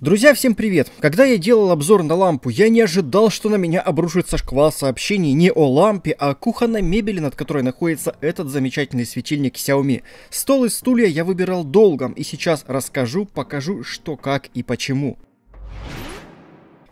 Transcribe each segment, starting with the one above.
Друзья, всем привет! Когда я делал обзор на лампу, я не ожидал, что на меня обрушится шквал сообщений не о лампе, а о кухонной мебели, над которой находится этот замечательный светильник Xiaomi. Стол и стулья я выбирал долгом, и сейчас расскажу, покажу, что, как и почему.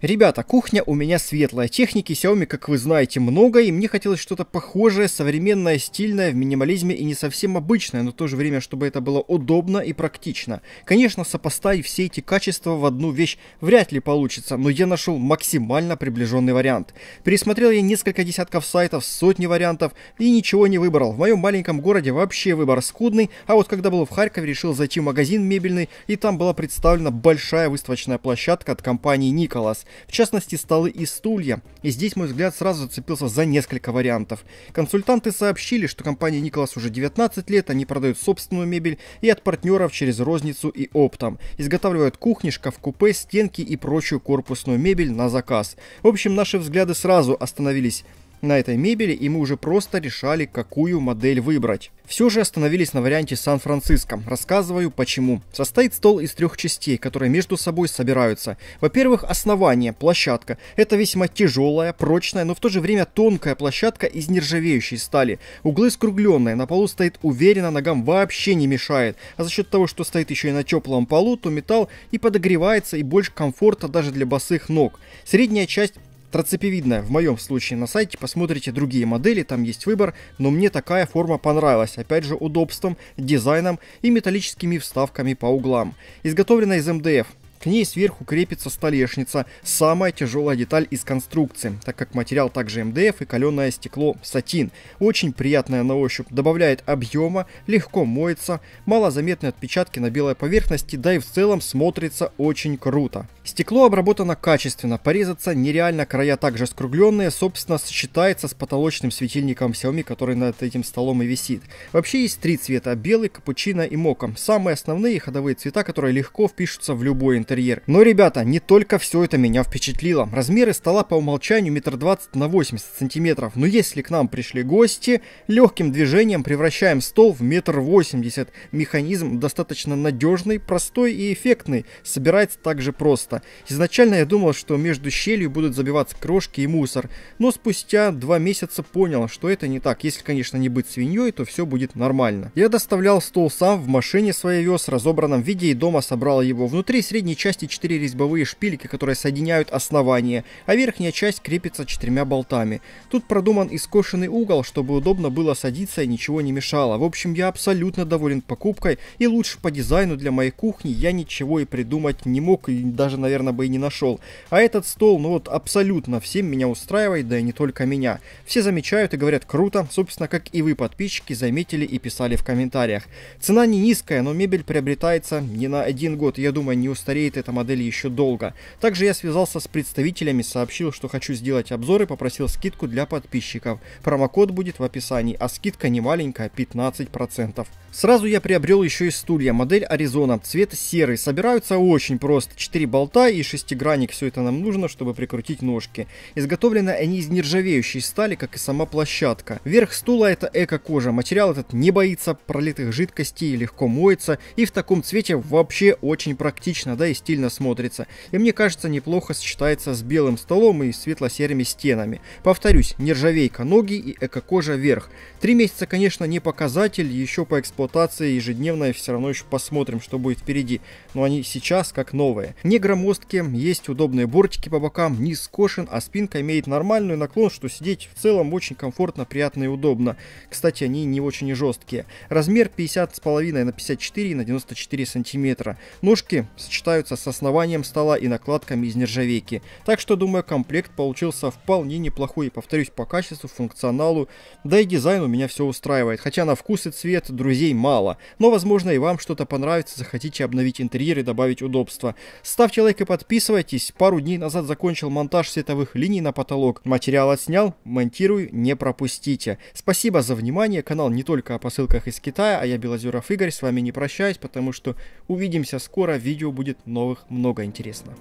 Ребята, кухня у меня светлая. Техники Xiaomi, как вы знаете, много, и мне хотелось что-то похожее, современное, стильное, в минимализме и не совсем обычное, но в то же время, чтобы это было удобно и практично. Конечно, сопоставить все эти качества в одну вещь вряд ли получится, но я нашел максимально приближенный вариант. Пересмотрел я несколько десятков сайтов, сотни вариантов и ничего не выбрал. В моем маленьком городе вообще выбор скудный, а вот когда был в Харькове, решил зайти в магазин мебельный, и там была представлена большая выставочная площадка от компании Николас в частности столы и стулья, и здесь мой взгляд сразу зацепился за несколько вариантов. Консультанты сообщили, что компания Николас уже 19 лет, они продают собственную мебель и от партнеров через розницу и оптом, изготавливают кухни, шкаф-купе, стенки и прочую корпусную мебель на заказ. В общем, наши взгляды сразу остановились на этой мебели, и мы уже просто решали, какую модель выбрать. Все же остановились на варианте Сан-Франциско. Рассказываю почему. Состоит стол из трех частей, которые между собой собираются. Во-первых, основание, площадка. Это весьма тяжелая, прочная, но в то же время тонкая площадка из нержавеющей стали. Углы скругленные, на полу стоит уверенно, ногам вообще не мешает. А за счет того, что стоит еще и на теплом полу, то металл и подогревается, и больше комфорта даже для босых ног. Средняя часть Трацепевидная, в моем случае, на сайте посмотрите другие модели, там есть выбор, но мне такая форма понравилась, опять же удобством, дизайном и металлическими вставками по углам. Изготовлена из МДФ, к ней сверху крепится столешница, самая тяжелая деталь из конструкции, так как материал также МДФ и каленое стекло сатин. Очень приятная на ощупь, добавляет объема, легко моется, малозаметные отпечатки на белой поверхности, да и в целом смотрится очень круто. Стекло обработано качественно, порезаться нереально, края также скругленные, собственно сочетается с потолочным светильником Xiaomi, который над этим столом и висит. Вообще есть три цвета, белый, капучино и мока. Самые основные ходовые цвета, которые легко впишутся в любой интернет интерьер. Но, ребята, не только все это меня впечатлило. Размеры стола по умолчанию метр двадцать на 80 сантиметров. Но если к нам пришли гости, легким движением превращаем стол в метр восемьдесят. Механизм достаточно надежный, простой и эффектный. Собирается также просто. Изначально я думал, что между щелью будут забиваться крошки и мусор. Но спустя два месяца понял, что это не так. Если, конечно, не быть свиньей, то все будет нормально. Я доставлял стол сам в машине своей вез в разобранном виде и дома собрал его. Внутри средней нижней части 4 резьбовые шпильки, которые соединяют основание, а верхняя часть крепится четырьмя болтами. Тут продуман и скошенный угол, чтобы удобно было садиться и ничего не мешало. В общем, я абсолютно доволен покупкой и лучше по дизайну для моей кухни я ничего и придумать не мог и даже, наверное, бы и не нашел. А этот стол, ну вот, абсолютно всем меня устраивает, да и не только меня. Все замечают и говорят круто, собственно, как и вы, подписчики, заметили и писали в комментариях. Цена не низкая, но мебель приобретается не на один год, я думаю, не устареет дозреет эта модель еще долго. Также я связался с представителями, сообщил, что хочу сделать обзор и попросил скидку для подписчиков. Промокод будет в описании, а скидка не маленькая, 15%. Сразу я приобрел еще и стулья, модель Аризона, цвет серый. Собираются очень просто, 4 болта и шестигранник, все это нам нужно, чтобы прикрутить ножки. Изготовлены они из нержавеющей стали, как и сама площадка. Верх стула это эко-кожа, материал этот не боится пролитых жидкостей, легко моется и в таком цвете вообще очень практично, да и стильно смотрится, и мне кажется неплохо сочетается с белым столом и светло-серыми стенами. Повторюсь, нержавейка ноги и эко-кожа вверх. Три месяца, конечно, не показатель, еще по эксплуатации ежедневной все равно еще посмотрим, что будет впереди, но они сейчас как новые. Не громоздкие, есть удобные бортики по бокам, низ скошен, а спинка имеет нормальный наклон, что сидеть в целом очень комфортно, приятно и удобно. Кстати, они не очень жесткие. Размер 50,5 на 54 на 94 сантиметра. Ножки сочетаются сочетаются с основанием стола и накладками из нержавейки. Так что, думаю, комплект получился вполне неплохой. Повторюсь, по качеству, функционалу, да и дизайну меня все устраивает. Хотя на вкус и цвет друзей мало. Но, возможно, и вам что-то понравится, захотите обновить интерьер и добавить удобства. Ставьте лайк и подписывайтесь. Пару дней назад закончил монтаж световых линий на потолок. Материал отснял, монтирую, не пропустите. Спасибо за внимание. Канал не только о посылках из Китая, а я Белозеров Игорь. С вами не прощаюсь, потому что увидимся скоро. Видео будет новых много интересного.